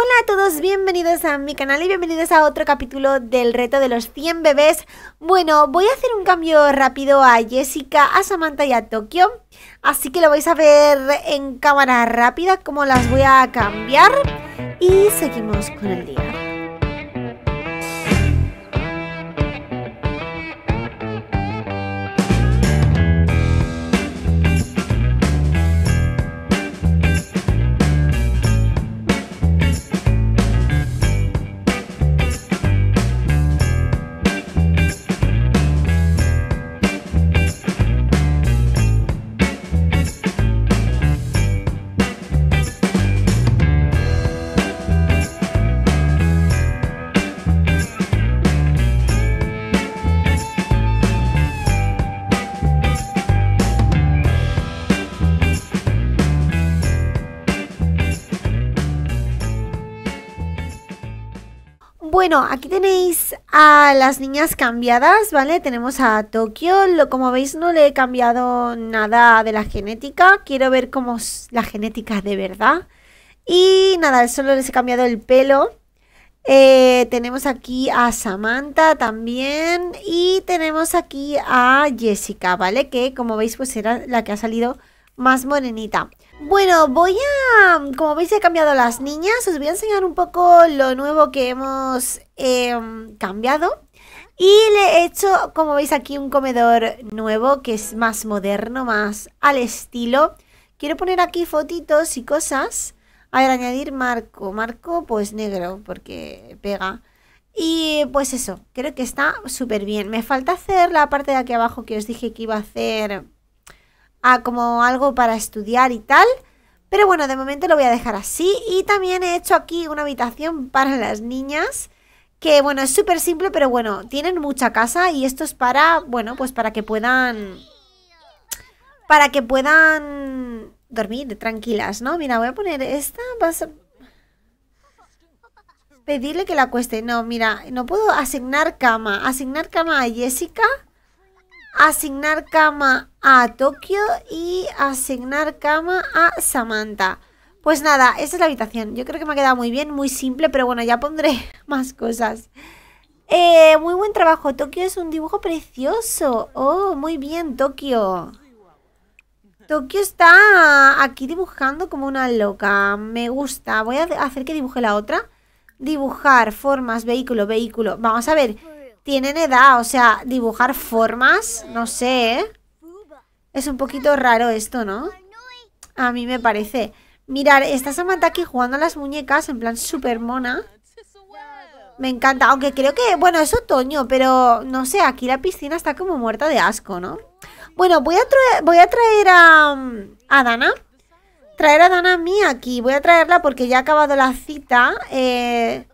Hola a todos, bienvenidos a mi canal y bienvenidos a otro capítulo del reto de los 100 bebés. Bueno, voy a hacer un cambio rápido a Jessica, a Samantha y a Tokio. Así que lo vais a ver en cámara rápida cómo las voy a cambiar. Y seguimos con el día. Bueno, aquí tenéis a las niñas cambiadas, ¿vale? Tenemos a Tokio, lo, como veis no le he cambiado nada de la genética, quiero ver cómo es la genética de verdad. Y nada, solo les he cambiado el pelo. Eh, tenemos aquí a Samantha también y tenemos aquí a Jessica, ¿vale? Que como veis pues era la que ha salido más morenita. Bueno, voy a... Como veis he cambiado las niñas, os voy a enseñar un poco lo nuevo que hemos em, cambiado. Y le he hecho, como veis aquí, un comedor nuevo que es más moderno, más al estilo. Quiero poner aquí fotitos y cosas. A ver, añadir marco. Marco, pues negro, porque pega. Y pues eso, creo que está súper bien. Me falta hacer la parte de aquí abajo que os dije que iba a hacer como algo para estudiar y tal. Pero bueno, de momento lo voy a dejar así. Y también he hecho aquí una habitación para las niñas. Que bueno, es súper simple, pero bueno, tienen mucha casa y esto es para, bueno, pues para que puedan... Para que puedan dormir tranquilas, ¿no? Mira, voy a poner esta, vas Pedirle que la cueste. No, mira, no puedo asignar cama. Asignar cama a Jessica asignar cama a Tokio y asignar cama a Samantha. Pues nada, esta es la habitación. Yo creo que me ha quedado muy bien, muy simple, pero bueno, ya pondré más cosas. Eh, muy buen trabajo, Tokio es un dibujo precioso. Oh, muy bien, Tokio. Tokio está aquí dibujando como una loca. Me gusta. Voy a hacer que dibuje la otra. Dibujar, formas, vehículo, vehículo. Vamos a ver tienen edad, o sea, dibujar formas, no sé, ¿eh? Es un poquito raro esto, ¿no? A mí me parece. Mirar, está Samantha aquí jugando a las muñecas en plan supermona, mona. Me encanta, aunque creo que, bueno, es otoño, pero no sé, aquí la piscina está como muerta de asco, ¿no? Bueno, voy a, traer, voy a traer mm, a, Dana. Traer a Dana a mí aquí. Voy a traerla porque ya ha acabado la cita. Eh,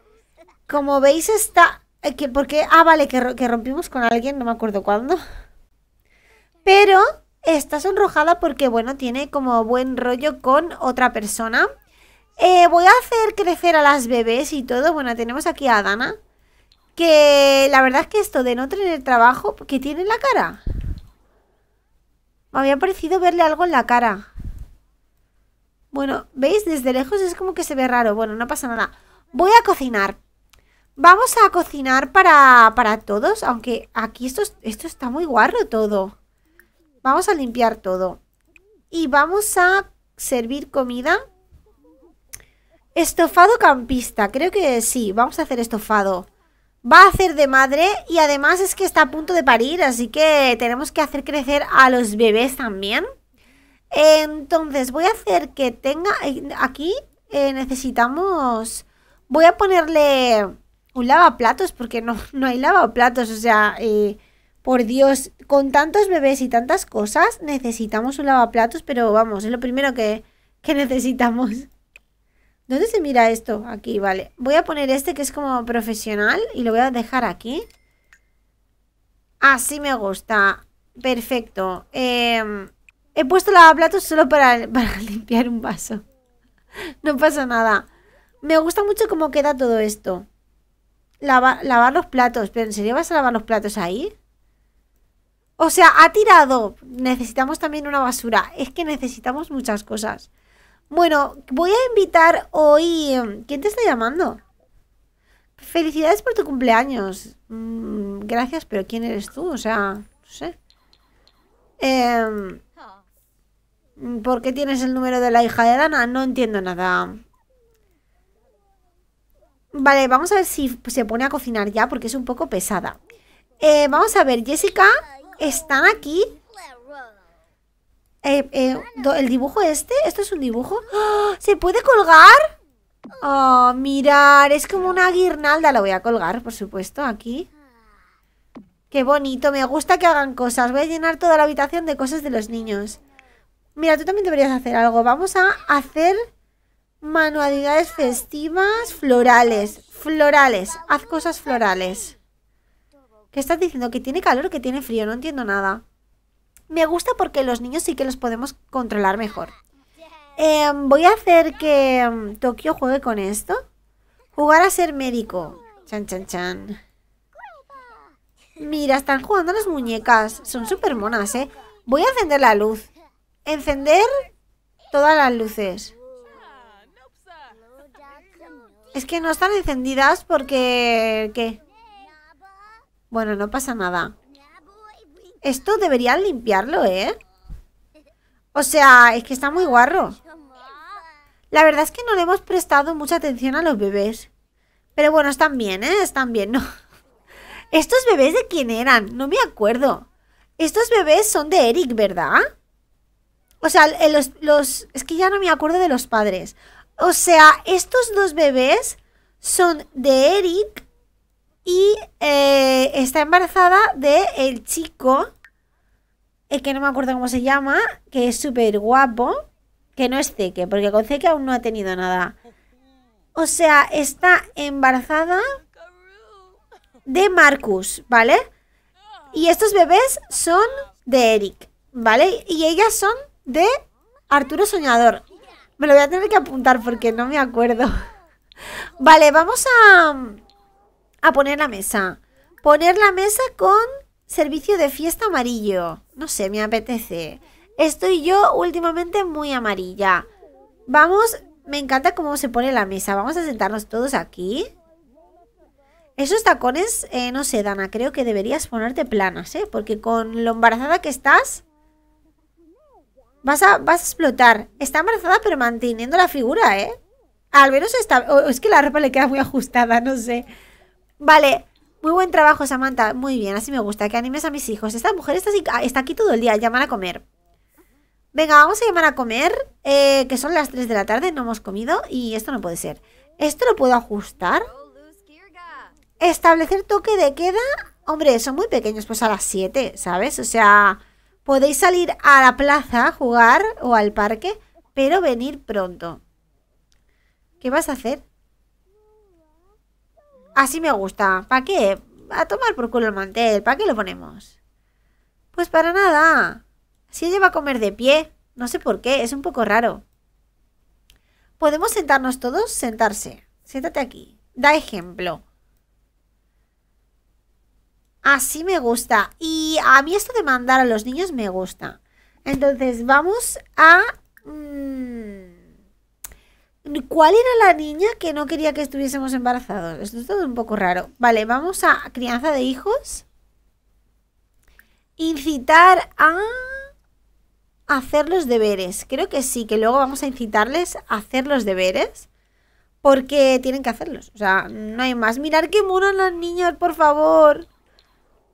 como veis, está... Eh, que porque, ah, vale, que, rompimos con alguien, no me acuerdo cuándo. Pero está sonrojada porque, bueno, tiene como buen rollo con otra persona. Eh, voy a hacer crecer a las bebés y todo. Bueno, tenemos aquí a Dana. Que la verdad es que esto de no tener trabajo, que tiene en la cara? Me había parecido verle algo en la cara. Bueno, ¿veis? Desde lejos es como que se ve raro. Bueno, no pasa nada. Voy a cocinar Vamos a cocinar para, todos, aunque aquí esto, esto está muy guarro todo. Vamos a limpiar todo. Y vamos a servir comida. Estofado campista, creo que sí, vamos a hacer estofado. Va a hacer de madre y además es que está a punto de parir, así que tenemos que hacer crecer a los bebés también. Entonces voy a hacer que tenga... Eh, aquí eh, necesitamos... Voy a ponerle un lavaplatos, porque no, no hay lavaplatos, o sea, eh, por Dios, con tantos bebés y tantas cosas, necesitamos un lavaplatos, pero vamos, es lo primero que, necesitamos. ¿Dónde se mira esto? Aquí, vale. Voy a poner este que es como profesional y lo voy a dejar aquí. Así me gusta. Perfecto. Em, he puesto lavaplatos solo para, para limpiar un vaso. no pasa nada. Me gusta mucho cómo queda todo esto lavar los platos. ¿Pero en serio vas a lavar los platos ahí? O sea, ha tirado. Necesitamos también una basura. Es que necesitamos muchas cosas. Bueno, voy a invitar hoy. Em, ¿Quién te está llamando? Felicidades por tu cumpleaños. Mm, gracias, pero ¿quién eres tú? O sea, no sé. Em, ah. ¿Por qué tienes el número de la hija de Dana? No entiendo nada. Vale, vamos a ver si se pone a cocinar ya porque es un poco pesada. Eh, vamos a ver, Jessica, ¿están aquí? Eh, eh, ¿El dibujo este? ¿Esto es un dibujo? ¡Ah! ¿Se puede colgar? Oh, mirar, es como una guirnalda. La voy a colgar, por supuesto, aquí. Qué bonito, me gusta que hagan cosas. Voy a llenar toda la habitación de cosas de los niños. Mira, tú también deberías hacer algo. Vamos a hacer Manualidades festivas, florales, florales, haz cosas florales. ¿Qué estás diciendo? ¿Que tiene calor o que tiene frío? No entiendo nada. Me gusta porque los niños sí que los podemos controlar mejor. Em, voy a hacer que em, Tokio juegue con esto. Jugar a ser médico. Chan, chan, chan. Mira, están jugando las muñecas. Son súper monas, ¿eh? Voy a encender la luz. Encender todas las luces. Es que no están encendidas porque... ¿Qué? Bueno, no pasa nada. Esto deberían limpiarlo, ¿eh? O sea, es que está muy guarro. La verdad es que no le hemos prestado mucha atención a los bebés. Pero bueno, están bien, ¿eh? Están bien, ¿no? ¿Estos bebés de quién eran? No me acuerdo. Estos bebés son de Eric, ¿verdad? O sea, los, los... Es que ya no me acuerdo de los padres. O sea, estos dos bebés son de Eric y eh, está embarazada de el chico, eh, que no me acuerdo cómo se llama, que es súper guapo, que no es Zeke, porque con Zeke aún no ha tenido nada. O sea, está embarazada de Marcus, ¿vale? Y estos bebés son de Eric, ¿vale? Y ellas son de Arturo Soñador. Me lo voy a tener que apuntar porque no me acuerdo. Vale, vamos a, a poner la mesa. Poner la mesa con servicio de fiesta amarillo. No sé, me apetece. Estoy yo últimamente muy amarilla. Vamos, me encanta cómo se pone la mesa. Vamos a sentarnos todos aquí. Esos tacones, eh, no sé, Dana, creo que deberías ponerte planas, ¿eh? Porque con lo embarazada que estás, Vas a, a explotar. Está embarazada pero manteniendo la figura, ¿eh? Al menos está... es que la ropa le queda muy ajustada, no sé. Vale. Muy buen trabajo, Samantha. Muy bien, así me gusta. Que animes a mis hijos. Esta mujer está, ah, aquí todo el día. Llamar a comer. Venga, vamos a llamar a comer. Eh, que son las 3 de la tarde. No hemos comido. Y esto no puede ser. ¿Esto lo puedo ajustar? Establecer toque de queda. Hombre, son muy pequeños. Pues a las 7, ¿sabes? O sea... Podéis salir a la plaza a jugar o al parque, pero venir pronto. ¿Qué vas a hacer? Así me gusta. ¿Para qué? A tomar por culo el mantel. ¿Para qué lo ponemos? Pues para nada. Si ella va a comer de pie, no sé por qué, es un poco raro. ¿Podemos sentarnos todos? Sentarse. Siéntate aquí. Da ejemplo. Así me gusta. Y a mí esto de mandar a los niños me gusta. Entonces vamos a... Mm, ¿Cuál era la niña que no quería que estuviésemos embarazados? Esto es todo un poco raro. Vale, vamos a crianza de hijos. Incitar a hacer los deberes. Creo que sí, que luego vamos a incitarles a hacer los deberes porque tienen que hacerlos. O sea, no hay más. Mirar que muros los niños, por favor.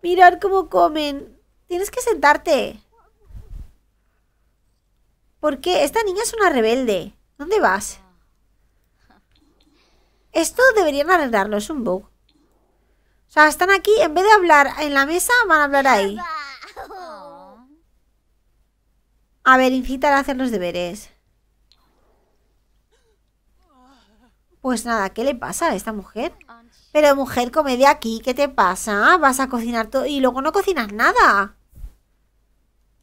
Mirad cómo comen. Tienes que sentarte. ¿Por qué? Esta niña es una rebelde. ¿Dónde vas? Esto deberían arreglarlo, es un bug. O sea, están aquí, en vez de hablar en la mesa, van a hablar ahí. A ver, incitar a hacer los deberes. Pues nada, ¿qué le pasa a esta mujer? Pero mujer, comedia aquí, ¿qué te pasa? Ah, vas a cocinar todo y luego no cocinas nada.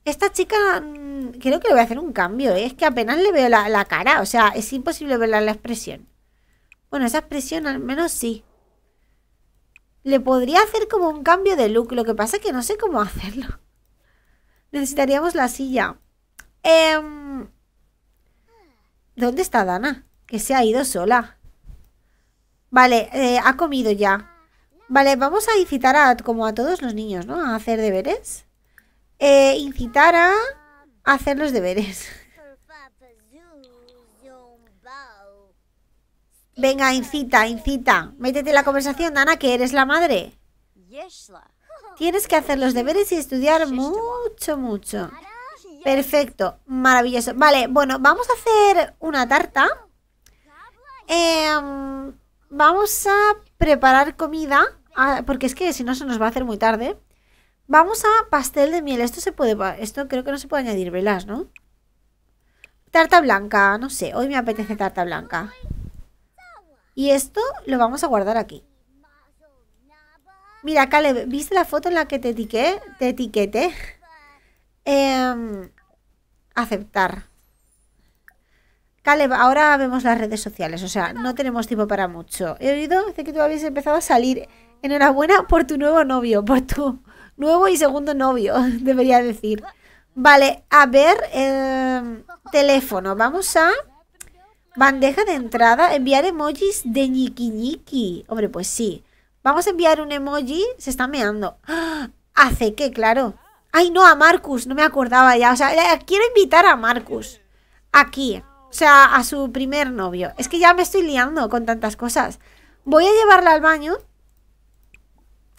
Esta chica, mm, creo que le voy a hacer un cambio, ¿eh? es que apenas le veo la, cara, o sea, es imposible verla la expresión. Bueno, esa expresión al menos sí. Le podría hacer como un cambio de look, lo que pasa es que no sé cómo hacerlo. Necesitaríamos la silla. Em, ¿Dónde está Dana? Que se ha ido sola. Vale, eh, ha comido ya. Vale, vamos a incitar a, como a todos los niños, ¿no? A hacer deberes. Eh, incitar a hacer los deberes. Venga, incita, incita. Métete en la conversación, Dana, que eres la madre. Tienes que hacer los deberes y estudiar mucho, mucho. Perfecto, maravilloso. Vale, bueno, vamos a hacer una tarta. Eh, vamos a preparar comida, ah, porque es que si no se nos va a hacer muy tarde. Vamos a pastel de miel. Esto se puede, esto creo que no se puede añadir velas, ¿no? Tarta blanca, no sé. Hoy me apetece tarta blanca. Y esto lo vamos a guardar aquí. Mira, Caleb, ¿viste la foto en la que te etiqueté? Te etiqueté. Em, aceptar. Caleb, ahora vemos las redes sociales, o sea, no tenemos tiempo para mucho. He oído que tú habías empezado a salir. Enhorabuena por tu nuevo novio, por tu nuevo y segundo novio, debería decir. Vale, a ver, em, teléfono. Vamos a bandeja de entrada, enviar emojis de ñiqui ñiqui. Hombre, pues sí. Vamos a enviar un emoji, se está meando. Hace que, claro. Ay, no, a Marcus, no me acordaba ya. O sea, quiero invitar a Marcus. Aquí sea, a su primer novio. Es que ya me estoy liando con tantas cosas. Voy a llevarla al baño,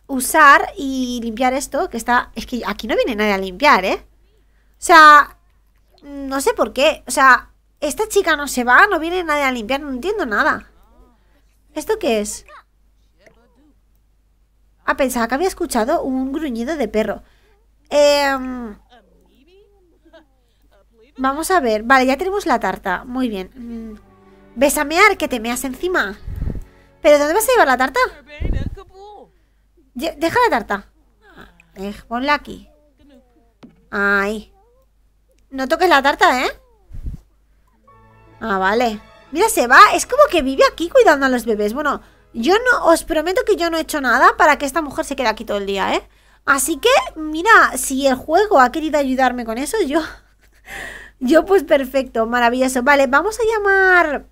usar y limpiar esto, que está... Es que aquí no viene nadie a limpiar, ¿eh? O sea, no sé por qué. O sea, esta chica no se va, no viene nadie a limpiar, no entiendo nada. ¿Esto qué es? Ah, pensaba que había escuchado un gruñido de perro. Eh, Vamos a ver. Vale, ya tenemos la tarta. Muy bien. Mm. Besamear a que te meas encima. ¿Pero dónde vas a llevar la tarta? Deja la tarta. ponla aquí. Ay, No toques la tarta, ¿eh? Ah, vale. Mira, se va. Es como que vive aquí cuidando a los bebés. Bueno, yo no... Os prometo que yo no he hecho nada para que esta mujer se quede aquí todo el día, ¿eh? Así que, mira, si el juego ha querido ayudarme con eso, yo... Yo pues perfecto, maravilloso. Vale, vamos a llamar...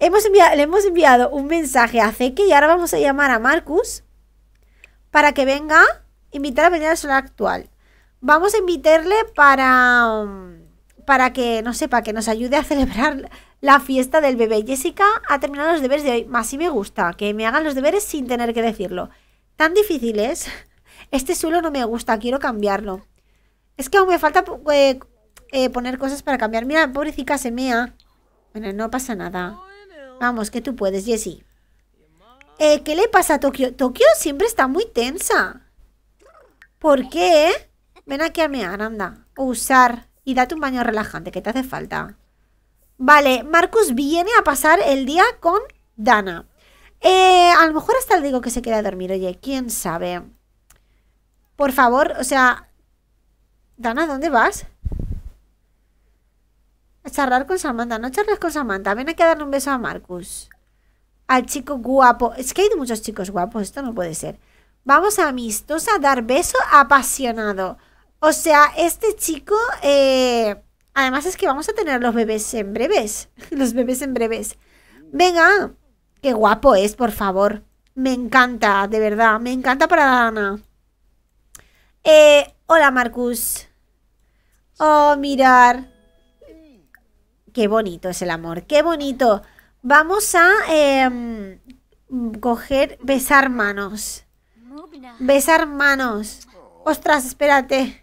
le hemos enviado un mensaje a Zeke y ahora vamos a llamar a Marcus para que venga, invitar a venir al solar actual. Vamos a invitarle para, mm, para que, no sepa, que nos ayude a celebrar la fiesta del bebé. Jessica ha terminado los deberes de hoy. Más si me gusta, que me hagan los deberes sin tener que decirlo. Tan difíciles. Este suelo no me gusta, quiero cambiarlo. Es que aún me falta eh, eh, poner cosas para cambiar. Mira, pobrecita Semea Bueno, no pasa nada. Vamos, que tú puedes, Jessie. Eh, ¿Qué le pasa a Tokio? Tokio siempre está muy tensa. ¿Por qué? Ven aquí a mear, anda. Usar. Y date un baño relajante, que te hace falta. Vale, Marcus viene a pasar el día con Dana. Eh, a lo mejor hasta le digo que se queda a dormir. Oye, quién sabe. Por favor, o sea... Dana, ¿dónde vas? charlar con Samantha. No charles con Samantha. Ven aquí a darle un beso a Marcus. Al chico guapo. Es que hay muchos chicos guapos. Esto no puede ser. Vamos a amistosa a dar beso apasionado. O sea, este chico... Eh, además es que vamos a tener los bebés en breves. los bebés en breves. Venga. Qué guapo es, por favor. Me encanta, de verdad. Me encanta para Dana. Eh, hola, Marcus. Oh, mirar. Qué bonito es el amor, qué bonito. Vamos a em, coger, besar manos. Besar manos. Ostras, espérate.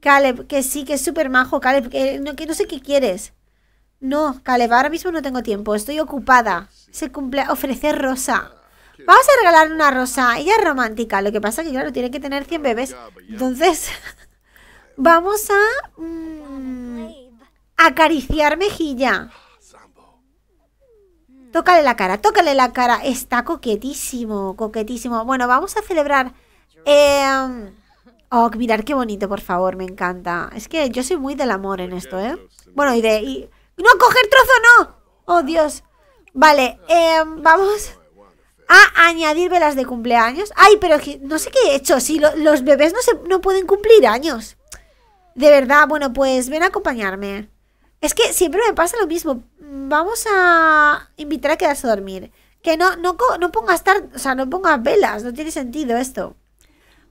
Caleb, que sí, que es súper majo, Caleb, que no, sé qué quieres. No, Caleb, ahora mismo no tengo tiempo, estoy ocupada. Se cumple ofrecer rosa. Vamos a regalar una rosa. Ella es romántica, lo que pasa es que, claro, tiene que tener 100 bebés. Entonces, vamos a... Mm, Acariciar mejilla. Tócale la cara, tócale la cara. Está coquetísimo, coquetísimo. Bueno, vamos a celebrar. Em, oh, mirar qué bonito, por favor, me encanta. Es que yo soy muy del amor en esto, ¿eh? Bueno, y de... ¡No, coger trozo, no! Oh, Dios. Vale, em, vamos a añadir velas de cumpleaños. Ay, pero no sé qué he hecho. Si los bebés no, se, no pueden cumplir años. De verdad, bueno, pues ven a acompañarme. Es que siempre me pasa lo mismo. Vamos a invitar a quedarse a dormir. Que no, no, no pongas tar sea, no velas, no tiene sentido esto.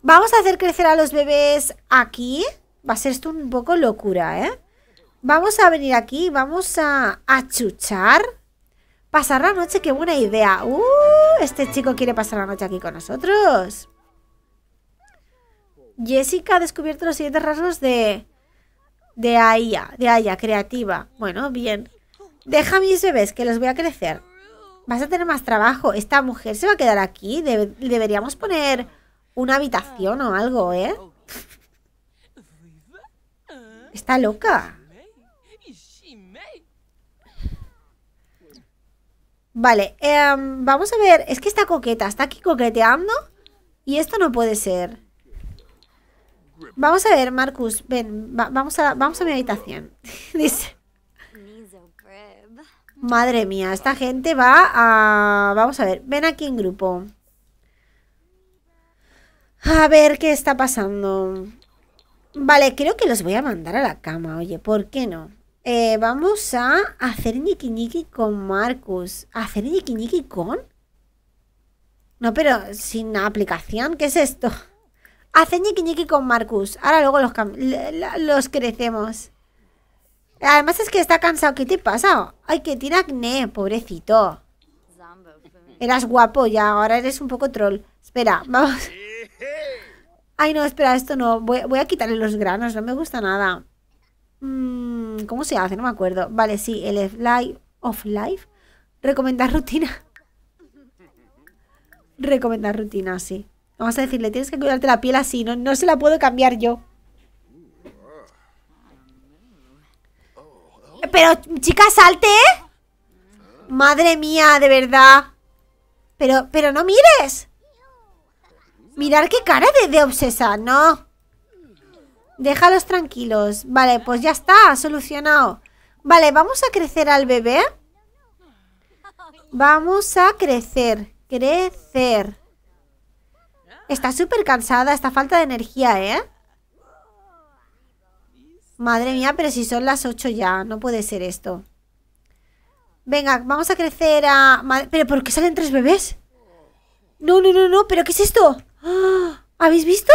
Vamos a hacer crecer a los bebés aquí. Va a ser esto un poco locura, ¿eh? Vamos a venir aquí, vamos a chuchar. Pasar la noche, qué buena idea. Uh, este chico quiere pasar la noche aquí con nosotros. Jessica ha descubierto los siguientes rasgos de de Aya, de Aya, creativa. Bueno, bien. Deja mis bebés, que los voy a crecer. Vas a tener más trabajo. Esta mujer se va a quedar aquí. deberíamos poner una habitación o algo, ¿eh? Está loca. Vale, em, vamos a ver. Es que está coqueta. Está aquí coqueteando. Y esto no puede ser. Vamos a ver, Marcus, ven, vamos, a, vamos a mi habitación. Dice... Madre mía, esta gente va a... Vamos a ver, ven aquí en grupo. A ver qué está pasando. Vale, creo que los voy a mandar a la cama, oye, ¿por qué no? Eh, vamos a hacer ñiqui con Marcus. ¿Hacer ñiqui con? No, pero sin aplicación, ¿qué es esto? Hace ñiqui ñiqui con Marcus. Ahora luego los, los crecemos. Además es que está cansado. ¿Qué te pasa? Ay, que tiene acné, pobrecito. Eras guapo ya, ahora eres un poco troll. Espera, vamos. Ay, no, espera, esto no. Voy, a quitarle los granos, no me gusta nada. Mm, ¿Cómo se hace? No me acuerdo. Vale, sí, el fly of life. Recomendar rutina. Recomendar rutina, sí. Vamos a decirle, tienes que cuidarte la piel así, no, no se la puedo cambiar yo. Pero, chica, salte, ¿eh? Madre mía, de verdad. Pero, pero no mires. Mirar qué cara de, de obsesa, no. Déjalos tranquilos. Vale, pues ya está, solucionado. Vale, vamos a crecer al bebé. Vamos a crecer. Crecer. Está súper cansada, está falta de energía, ¿eh? Madre mía, pero si son las 8 ya, no puede ser esto. Venga, vamos a crecer a... ¿Pero por qué salen tres bebés? No, no, no, no, ¿pero qué es esto? ¡Ah! ¿Habéis visto?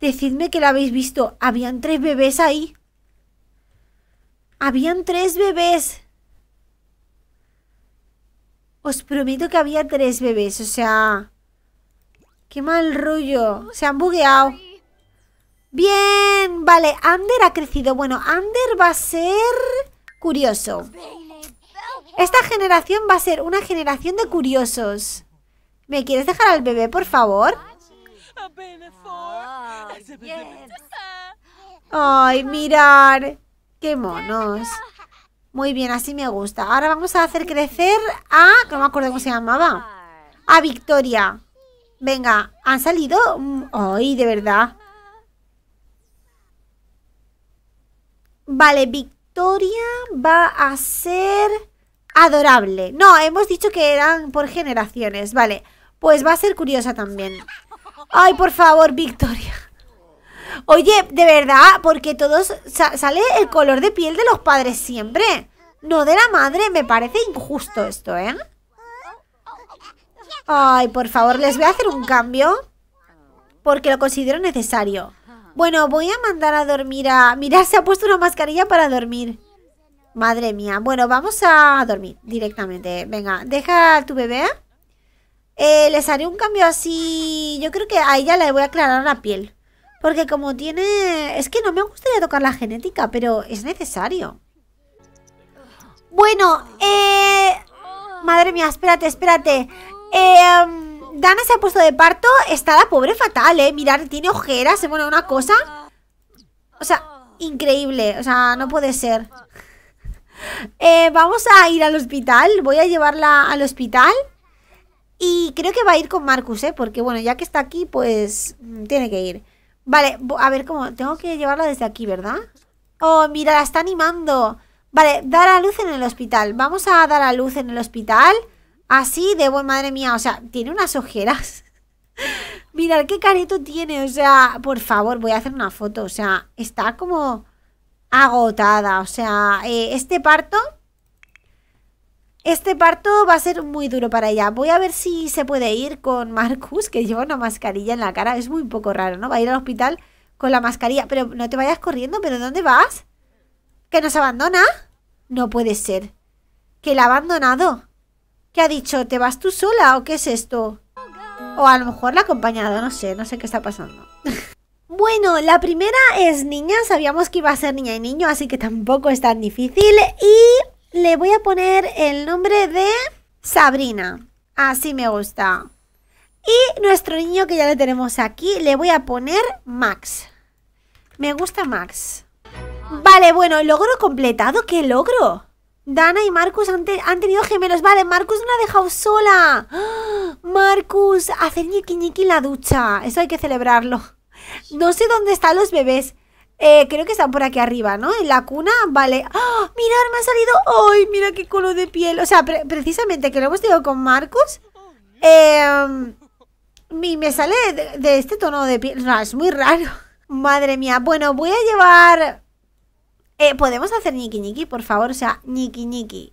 Decidme que lo habéis visto. Habían tres bebés ahí. Habían tres bebés. Os prometo que había tres bebés, o sea... ¡Qué mal rollo! Se han bugueado. Bien, vale, Ander ha crecido. Bueno, Ander va a ser curioso. Esta generación va a ser una generación de curiosos. ¿Me quieres dejar al bebé, por favor? Ay, mirar. Qué monos. Muy bien, así me gusta. Ahora vamos a hacer crecer a... No me acuerdo cómo se llamaba. A Victoria. Venga, han salido... Mm, ay, de verdad. Vale, Victoria va a ser adorable. No, hemos dicho que eran por generaciones. Vale, pues va a ser curiosa también. Ay, por favor, Victoria. Oye, de verdad, porque todos sale el color de piel de los padres siempre. No de la madre, me parece injusto esto, ¿eh? Ay, por favor, les voy a hacer un cambio. Porque lo considero necesario. Bueno, voy a mandar a dormir a... mira, se ha puesto una mascarilla para dormir. Madre mía. Bueno, vamos a dormir directamente. Venga, deja a tu bebé. Eh, les haré un cambio así... Yo creo que a ella le voy a aclarar la piel. Porque como tiene... Es que no me gustaría tocar la genética, pero es necesario. Bueno, eh... Madre mía, espérate, espérate. Em, Dana se ha puesto de parto. Está la pobre fatal, ¿eh? Mirar, tiene ojeras, se bueno, una cosa. O sea, increíble. O sea, no puede ser. Eh, vamos a ir al hospital. Voy a llevarla al hospital. Y creo que va a ir con Marcus, ¿eh? Porque, bueno, ya que está aquí, pues mm, tiene que ir. Vale, a ver cómo. Tengo que llevarla desde aquí, ¿verdad? Oh, mira, la está animando. Vale, dar a luz en el hospital. Vamos a dar a luz en el hospital. Así de buen madre mía. O sea, tiene unas ojeras. Mirad qué careto tiene. O sea, por favor, voy a hacer una foto. O sea, está como agotada. O sea, eh, este parto este parto va a ser muy duro para ella. Voy a ver si se puede ir con Marcus, que lleva una mascarilla en la cara. Es muy poco raro, ¿no? Va a ir al hospital con la mascarilla. Pero no te vayas corriendo, ¿pero dónde vas? ¿Que nos abandona? No puede ser. ¿Que la ha abandonado? ¿Que ha dicho, te vas tú sola o qué es esto? O a lo mejor la ha acompañado, no sé, no sé qué está pasando. Bueno, la primera es niña, sabíamos que iba a ser niña y niño, así que tampoco es tan difícil. Y le voy a poner el nombre de Sabrina. Así me gusta. Y nuestro niño que ya le tenemos aquí, le voy a poner Max. Me gusta Max. Vale, bueno, logro completado, ¿qué logro? Dana y Marcus han, tenido gemelos. Vale, Marcus no ha dejado sola. ¡Ah! Marcus, hacer ñiqui la ducha. Eso hay que celebrarlo. No sé dónde están los bebés. Eh, creo que están por aquí arriba, ¿no? En la cuna, vale. Ah, ¡Mirad, me ha salido! ¡Ay, mira qué color de piel! O sea, precisamente que lo hemos tenido con Marcos em, me sale de, este tono de piel. No, es muy raro. Madre mía. Bueno, voy a llevar... Eh, ¿Podemos hacer niki-niki? por favor? O sea, niki-niki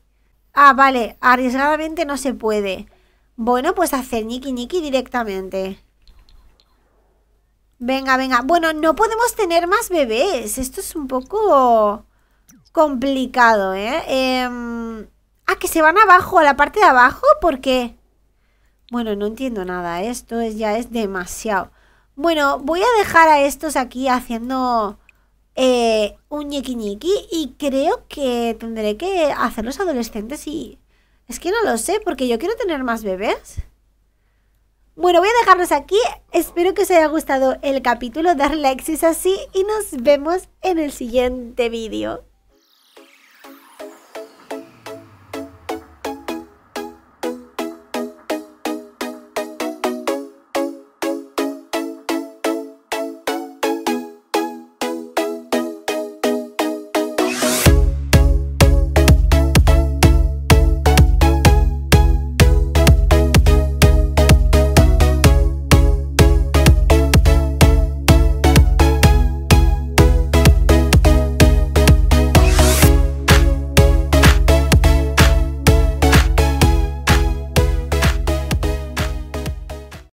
Ah, vale. Arriesgadamente no se puede. Bueno, pues hacer niqui niki directamente. Venga, venga. Bueno, no podemos tener más bebés. Esto es un poco complicado, ¿eh? Em, ah, que se van abajo, a la parte de abajo, ¿por qué? Bueno, no entiendo nada. Esto ya es demasiado. Bueno, voy a dejar a estos aquí haciendo eh, un ñiqui y creo que tendré que hacerlos adolescentes y... Es que no lo sé, porque yo quiero tener más bebés. Bueno, voy a dejarlos aquí. Espero que os haya gustado el capítulo. Dar like es así. Y nos vemos en el siguiente vídeo.